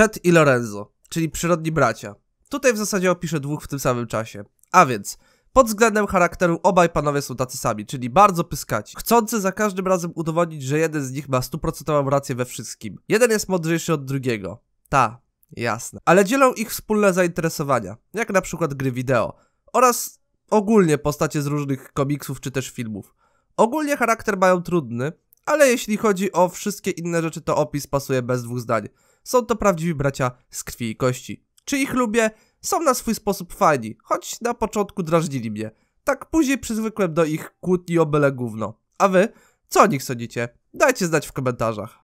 Chet i Lorenzo, czyli przyrodni bracia. Tutaj w zasadzie opiszę dwóch w tym samym czasie. A więc, pod względem charakteru obaj panowie są tacy sami, czyli bardzo pyskaci, chcący za każdym razem udowodnić, że jeden z nich ma stuprocentową rację we wszystkim. Jeden jest mądrzejszy od drugiego. Ta, jasne. Ale dzielą ich wspólne zainteresowania, jak na przykład gry wideo. Oraz ogólnie postacie z różnych komiksów czy też filmów. Ogólnie charakter mają trudny, ale jeśli chodzi o wszystkie inne rzeczy, to opis pasuje bez dwóch zdań. Są to prawdziwi bracia z krwi i kości. Czy ich lubię? Są na swój sposób fajni, choć na początku drażnili mnie. Tak później przyzwykłem do ich kłótni o byle gówno. A wy? Co o nich sądzicie? Dajcie znać w komentarzach.